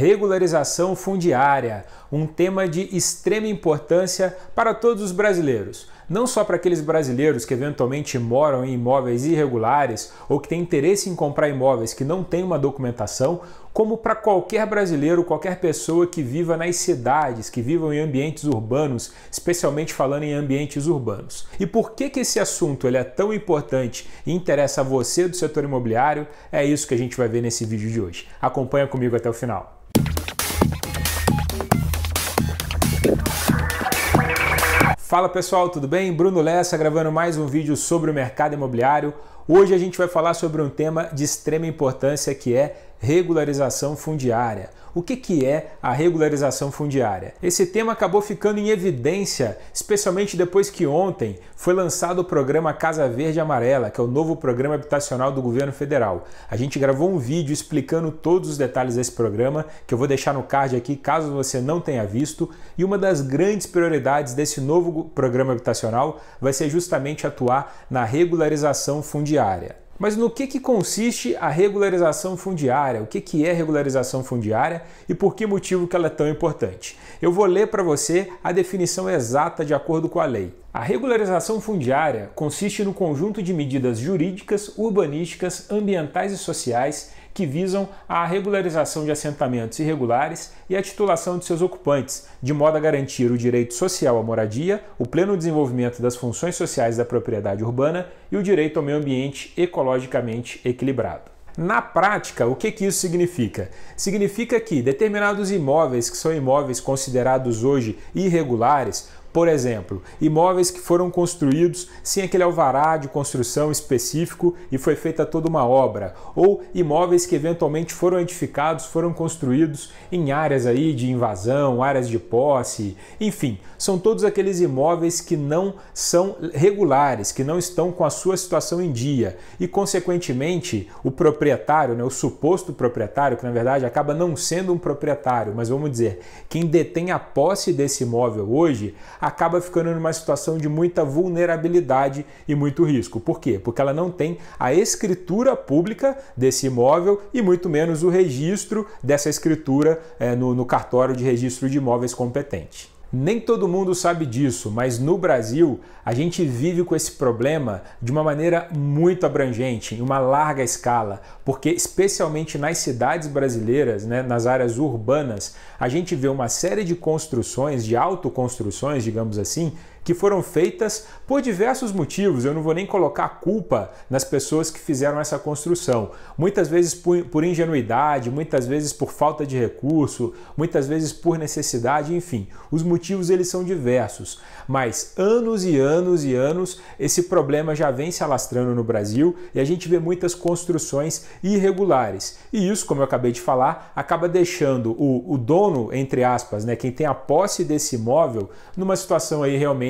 regularização fundiária, um tema de extrema importância para todos os brasileiros não só para aqueles brasileiros que eventualmente moram em imóveis irregulares ou que têm interesse em comprar imóveis que não têm uma documentação, como para qualquer brasileiro, qualquer pessoa que viva nas cidades, que viva em ambientes urbanos, especialmente falando em ambientes urbanos. E por que, que esse assunto ele é tão importante e interessa a você do setor imobiliário? É isso que a gente vai ver nesse vídeo de hoje. Acompanha comigo até o final. Fala pessoal, tudo bem? Bruno Lessa gravando mais um vídeo sobre o mercado imobiliário. Hoje a gente vai falar sobre um tema de extrema importância que é regularização fundiária. O que, que é a regularização fundiária? Esse tema acabou ficando em evidência, especialmente depois que ontem foi lançado o programa Casa Verde Amarela, que é o novo programa habitacional do governo federal. A gente gravou um vídeo explicando todos os detalhes desse programa, que eu vou deixar no card aqui caso você não tenha visto, e uma das grandes prioridades desse novo programa habitacional vai ser justamente atuar na regularização fundiária. Mas no que, que consiste a regularização fundiária? O que, que é regularização fundiária e por que motivo que ela é tão importante? Eu vou ler para você a definição exata de acordo com a lei. A regularização fundiária consiste no conjunto de medidas jurídicas, urbanísticas, ambientais e sociais que visam a regularização de assentamentos irregulares e a titulação de seus ocupantes, de modo a garantir o direito social à moradia, o pleno desenvolvimento das funções sociais da propriedade urbana e o direito ao meio ambiente ecologicamente equilibrado. Na prática, o que, que isso significa? Significa que determinados imóveis que são imóveis considerados hoje irregulares por exemplo, imóveis que foram construídos sem aquele alvará de construção específico e foi feita toda uma obra, ou imóveis que eventualmente foram edificados, foram construídos em áreas aí de invasão, áreas de posse, enfim, são todos aqueles imóveis que não são regulares, que não estão com a sua situação em dia e consequentemente o proprietário, né, o suposto proprietário, que na verdade acaba não sendo um proprietário, mas vamos dizer, quem detém a posse desse imóvel hoje acaba ficando numa situação de muita vulnerabilidade e muito risco. Por quê? Porque ela não tem a escritura pública desse imóvel e muito menos o registro dessa escritura é, no, no cartório de registro de imóveis competente. Nem todo mundo sabe disso, mas no Brasil a gente vive com esse problema de uma maneira muito abrangente, em uma larga escala, porque especialmente nas cidades brasileiras, né, nas áreas urbanas, a gente vê uma série de construções, de autoconstruções, digamos assim, que foram feitas por diversos motivos. Eu não vou nem colocar culpa nas pessoas que fizeram essa construção. Muitas vezes por, por ingenuidade, muitas vezes por falta de recurso, muitas vezes por necessidade, enfim. Os motivos eles são diversos, mas anos e anos e anos esse problema já vem se alastrando no Brasil e a gente vê muitas construções irregulares. E isso, como eu acabei de falar, acaba deixando o, o dono, entre aspas, né, quem tem a posse desse imóvel, numa situação aí realmente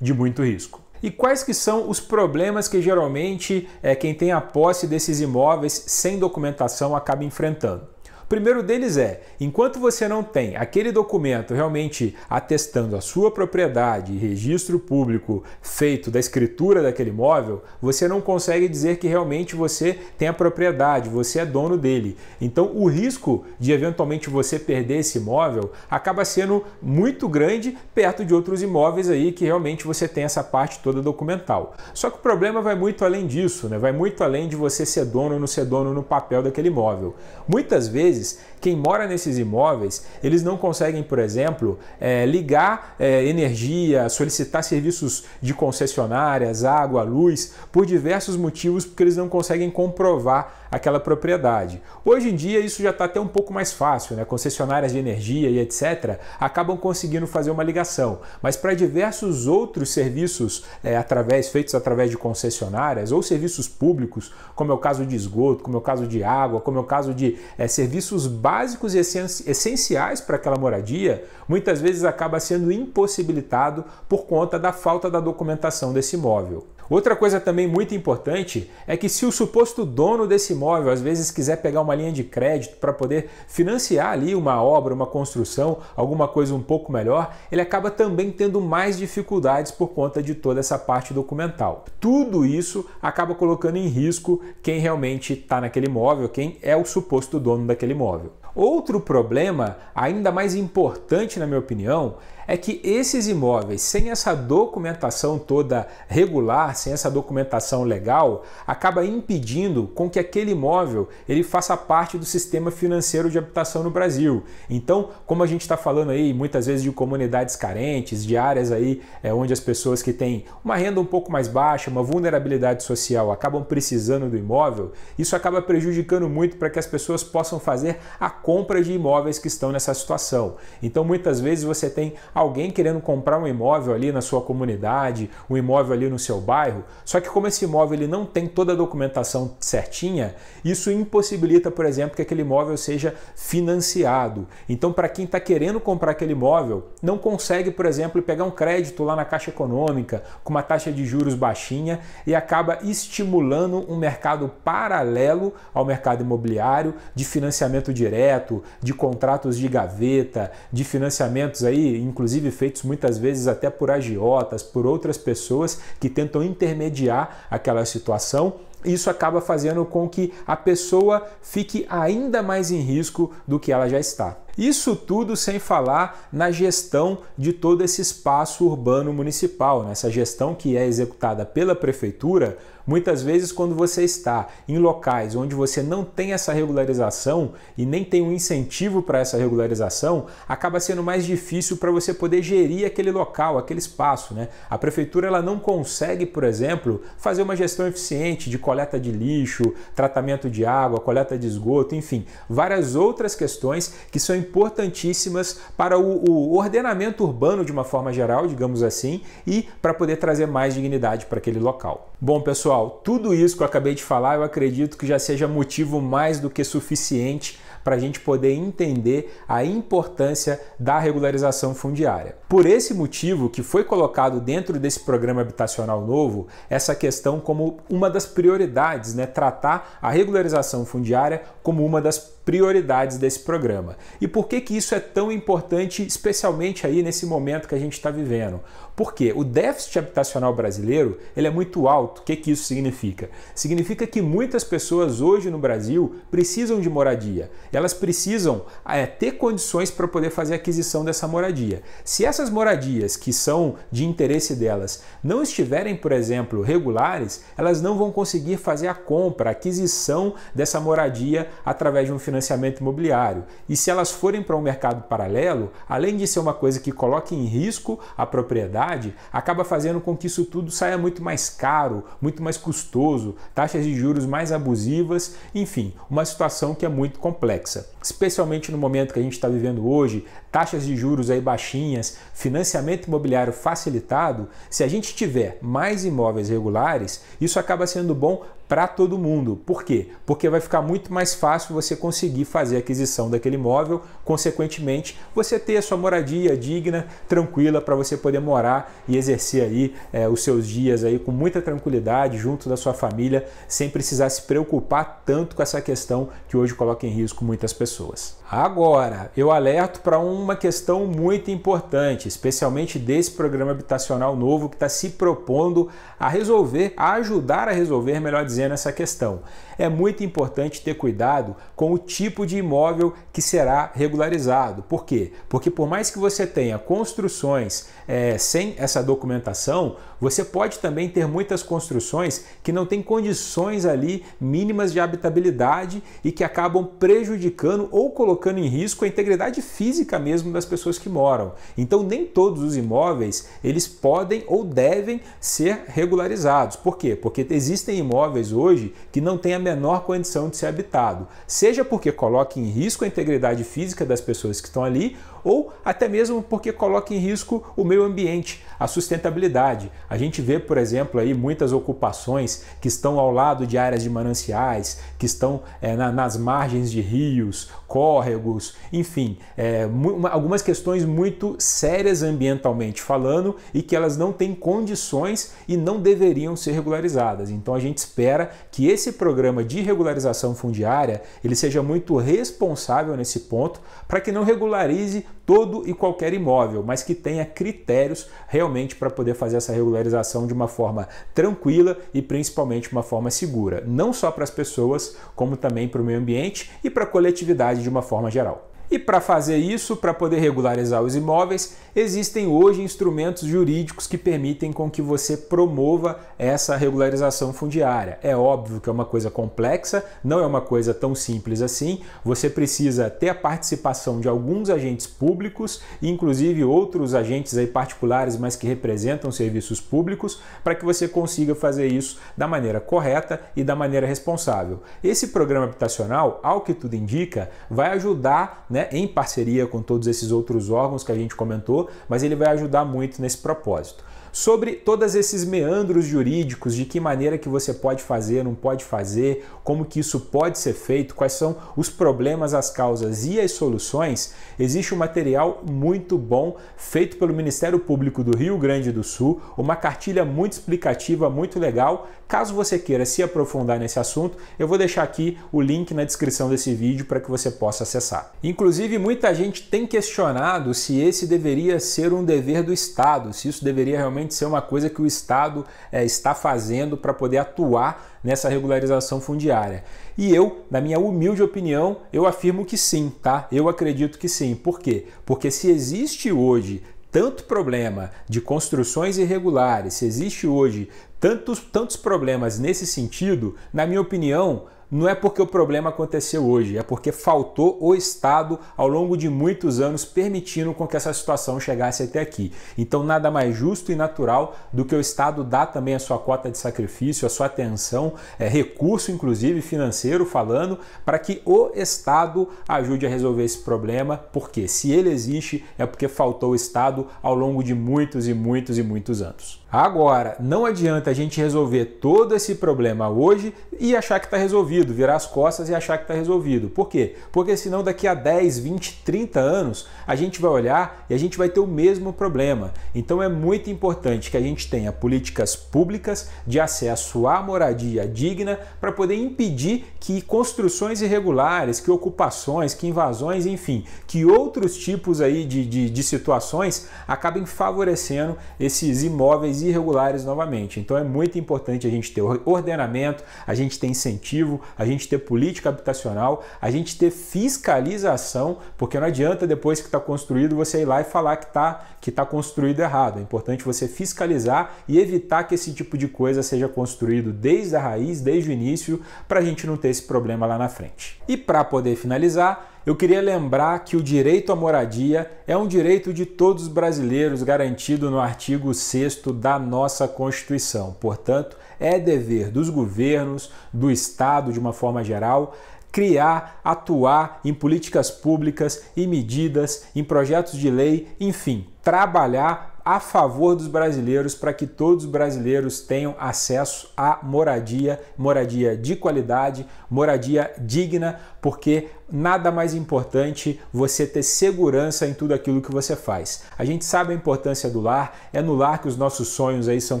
de muito risco. E quais que são os problemas que geralmente é, quem tem a posse desses imóveis sem documentação acaba enfrentando? primeiro deles é: enquanto você não tem aquele documento realmente atestando a sua propriedade registro público feito da escritura daquele imóvel, você não consegue dizer que realmente você tem a propriedade, você é dono dele. Então, o risco de eventualmente você perder esse imóvel acaba sendo muito grande perto de outros imóveis aí que realmente você tem essa parte toda documental. Só que o problema vai muito além disso, né? Vai muito além de você ser dono ou não ser dono no papel daquele imóvel. Muitas vezes vezes, quem mora nesses imóveis, eles não conseguem, por exemplo, é, ligar é, energia, solicitar serviços de concessionárias, água, luz, por diversos motivos, porque eles não conseguem comprovar aquela propriedade. Hoje em dia isso já está até um pouco mais fácil, né? concessionárias de energia e etc. acabam conseguindo fazer uma ligação, mas para diversos outros serviços é, através feitos através de concessionárias ou serviços públicos, como é o caso de esgoto, como é o caso de água, como é o caso de é, serviços serviços básicos e essenciais para aquela moradia, muitas vezes acaba sendo impossibilitado por conta da falta da documentação desse imóvel. Outra coisa também muito importante é que se o suposto dono desse imóvel às vezes quiser pegar uma linha de crédito para poder financiar ali uma obra, uma construção, alguma coisa um pouco melhor, ele acaba também tendo mais dificuldades por conta de toda essa parte documental. Tudo isso acaba colocando em risco quem realmente está naquele imóvel, quem é o suposto dono daquele imóvel imóvel. Outro problema, ainda mais importante na minha opinião, é que esses imóveis, sem essa documentação toda regular, sem essa documentação legal, acaba impedindo com que aquele imóvel ele faça parte do sistema financeiro de habitação no Brasil. Então, como a gente está falando aí muitas vezes de comunidades carentes, de áreas aí é, onde as pessoas que têm uma renda um pouco mais baixa, uma vulnerabilidade social, acabam precisando do imóvel, isso acaba prejudicando muito para que as pessoas possam fazer a compra de imóveis que estão nessa situação. Então, muitas vezes você tem alguém querendo comprar um imóvel ali na sua comunidade, um imóvel ali no seu bairro, só que como esse imóvel ele não tem toda a documentação certinha, isso impossibilita, por exemplo, que aquele imóvel seja financiado. Então, para quem está querendo comprar aquele imóvel, não consegue, por exemplo, pegar um crédito lá na Caixa Econômica com uma taxa de juros baixinha e acaba estimulando um mercado paralelo ao mercado imobiliário de financiamento direto, de contratos de gaveta, de financiamentos aí, inclusive inclusive feitos muitas vezes até por agiotas, por outras pessoas que tentam intermediar aquela situação isso acaba fazendo com que a pessoa fique ainda mais em risco do que ela já está. Isso tudo sem falar na gestão de todo esse espaço urbano municipal, nessa né? gestão que é executada pela prefeitura Muitas vezes, quando você está em locais onde você não tem essa regularização e nem tem um incentivo para essa regularização, acaba sendo mais difícil para você poder gerir aquele local, aquele espaço. Né? A prefeitura ela não consegue, por exemplo, fazer uma gestão eficiente de coleta de lixo, tratamento de água, coleta de esgoto, enfim, várias outras questões que são importantíssimas para o, o ordenamento urbano de uma forma geral, digamos assim, e para poder trazer mais dignidade para aquele local. Bom, pessoal, tudo isso que eu acabei de falar eu acredito que já seja motivo mais do que suficiente para a gente poder entender a importância da regularização fundiária. Por esse motivo que foi colocado dentro desse programa habitacional novo, essa questão como uma das prioridades, né, tratar a regularização fundiária como uma das prioridades desse programa. E por que, que isso é tão importante, especialmente aí nesse momento que a gente está vivendo? Porque o déficit habitacional brasileiro ele é muito alto. O que, que isso significa? Significa que muitas pessoas hoje no Brasil precisam de moradia. Elas precisam é, ter condições para poder fazer aquisição dessa moradia. Se essas moradias que são de interesse delas não estiverem, por exemplo, regulares, elas não vão conseguir fazer a compra, a aquisição dessa moradia através de um financiamento financiamento imobiliário. E se elas forem para um mercado paralelo, além de ser uma coisa que coloque em risco a propriedade, acaba fazendo com que isso tudo saia muito mais caro, muito mais custoso, taxas de juros mais abusivas, enfim, uma situação que é muito complexa. Especialmente no momento que a gente está vivendo hoje, taxas de juros aí baixinhas, financiamento imobiliário facilitado, se a gente tiver mais imóveis regulares, isso acaba sendo bom para todo mundo. Por quê? Porque vai ficar muito mais fácil você conseguir fazer a aquisição daquele imóvel, consequentemente, você ter a sua moradia digna, tranquila, para você poder morar e exercer aí é, os seus dias aí com muita tranquilidade, junto da sua família, sem precisar se preocupar tanto com essa questão que hoje coloca em risco muitas pessoas. Agora, eu alerto para uma questão muito importante, especialmente desse programa habitacional novo que está se propondo a resolver, a ajudar a resolver, melhor dizendo, trazendo essa questão. É muito importante ter cuidado com o tipo de imóvel que será regularizado. Por quê? Porque por mais que você tenha construções é, sem essa documentação, você pode também ter muitas construções que não têm condições ali mínimas de habitabilidade e que acabam prejudicando ou colocando em risco a integridade física mesmo das pessoas que moram. Então nem todos os imóveis eles podem ou devem ser regularizados. Por quê? Porque existem imóveis hoje que não têm a menor condição de ser habitado, seja porque coloca em risco a integridade física das pessoas que estão ali ou até mesmo porque coloca em risco o meio ambiente, a sustentabilidade. A gente vê, por exemplo, aí muitas ocupações que estão ao lado de áreas de mananciais, que estão é, na, nas margens de rios, córregos, enfim, é, algumas questões muito sérias ambientalmente falando e que elas não têm condições e não deveriam ser regularizadas. Então a gente espera que esse programa de regularização fundiária ele seja muito responsável nesse ponto para que não regularize todo e qualquer imóvel, mas que tenha critérios realmente para poder fazer essa regularização de uma forma tranquila e principalmente uma forma segura, não só para as pessoas, como também para o meio ambiente e para a coletividade de uma forma geral. E para fazer isso, para poder regularizar os imóveis, existem hoje instrumentos jurídicos que permitem com que você promova essa regularização fundiária. É óbvio que é uma coisa complexa, não é uma coisa tão simples assim. Você precisa ter a participação de alguns agentes públicos, inclusive outros agentes aí particulares, mas que representam serviços públicos, para que você consiga fazer isso da maneira correta e da maneira responsável. Esse programa habitacional, ao que tudo indica, vai ajudar, né? né, em parceria com todos esses outros órgãos que a gente comentou, mas ele vai ajudar muito nesse propósito sobre todos esses meandros jurídicos, de que maneira que você pode fazer, não pode fazer, como que isso pode ser feito, quais são os problemas, as causas e as soluções, existe um material muito bom feito pelo Ministério Público do Rio Grande do Sul, uma cartilha muito explicativa, muito legal. Caso você queira se aprofundar nesse assunto, eu vou deixar aqui o link na descrição desse vídeo para que você possa acessar. Inclusive, muita gente tem questionado se esse deveria ser um dever do Estado, se isso deveria realmente realmente ser uma coisa que o Estado é, está fazendo para poder atuar nessa regularização fundiária? E eu, na minha humilde opinião, eu afirmo que sim, tá? Eu acredito que sim. Por quê? Porque se existe hoje tanto problema de construções irregulares, se existe hoje tantos, tantos problemas nesse sentido, na minha opinião, não é porque o problema aconteceu hoje, é porque faltou o Estado ao longo de muitos anos permitindo com que essa situação chegasse até aqui. Então, nada mais justo e natural do que o Estado dar também a sua cota de sacrifício, a sua atenção, é, recurso, inclusive financeiro, falando, para que o Estado ajude a resolver esse problema, porque se ele existe, é porque faltou o Estado ao longo de muitos e muitos e muitos anos. Agora, não adianta a gente resolver todo esse problema hoje e achar que está resolvido, virar as costas e achar que está resolvido. Por quê? Porque senão daqui a 10, 20, 30 anos a gente vai olhar e a gente vai ter o mesmo problema. Então é muito importante que a gente tenha políticas públicas de acesso à moradia digna para poder impedir que construções irregulares, que ocupações, que invasões, enfim, que outros tipos aí de, de, de situações acabem favorecendo esses imóveis irregulares novamente. Então é muito importante a gente ter ordenamento, a gente ter incentivo, a gente ter política habitacional, a gente ter fiscalização, porque não adianta depois que está construído você ir lá e falar que está que tá construído errado. É importante você fiscalizar e evitar que esse tipo de coisa seja construído desde a raiz, desde o início, para a gente não ter esse problema lá na frente. E para poder finalizar, eu queria lembrar que o direito à moradia é um direito de todos os brasileiros garantido no artigo 6 da nossa Constituição. Portanto, é dever dos governos, do Estado de uma forma geral, criar, atuar em políticas públicas, em medidas, em projetos de lei, enfim, trabalhar a favor dos brasileiros para que todos os brasileiros tenham acesso à moradia, moradia de qualidade, moradia digna, porque nada mais importante você ter segurança em tudo aquilo que você faz. A gente sabe a importância do lar, é no lar que os nossos sonhos aí são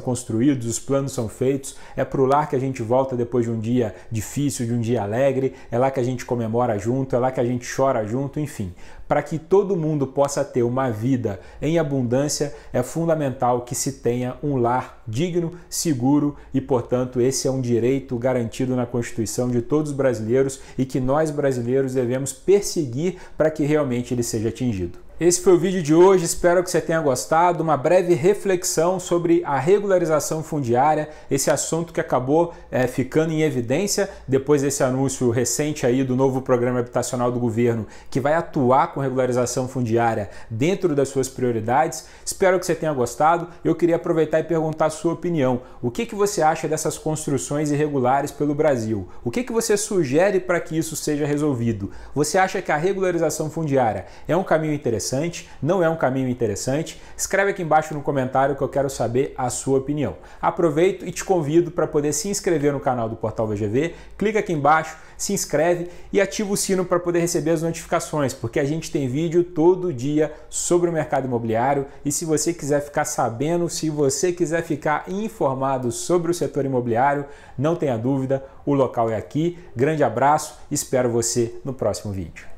construídos, os planos são feitos, é pro lar que a gente volta depois de um dia difícil, de um dia alegre, é lá que a gente comemora junto, é lá que a gente chora junto, enfim. Para que todo mundo possa ter uma vida em abundância, é fundamental que se tenha um lar digno, seguro e, portanto, esse é um direito garantido na Constituição de todos os brasileiros e que nós brasileiros devemos perseguir para que realmente ele seja atingido. Esse foi o vídeo de hoje, espero que você tenha gostado. Uma breve reflexão sobre a regularização fundiária, esse assunto que acabou é, ficando em evidência depois desse anúncio recente aí do novo programa habitacional do governo, que vai atuar com regularização fundiária dentro das suas prioridades. Espero que você tenha gostado. Eu queria aproveitar e perguntar a sua opinião. O que, que você acha dessas construções irregulares pelo Brasil? O que, que você sugere para que isso seja resolvido? Você acha que a regularização fundiária é um caminho interessante? interessante, não é um caminho interessante? Escreve aqui embaixo no comentário que eu quero saber a sua opinião. Aproveito e te convido para poder se inscrever no canal do Portal VGV, clica aqui embaixo, se inscreve e ativa o sino para poder receber as notificações, porque a gente tem vídeo todo dia sobre o mercado imobiliário e se você quiser ficar sabendo, se você quiser ficar informado sobre o setor imobiliário, não tenha dúvida, o local é aqui. Grande abraço, espero você no próximo vídeo.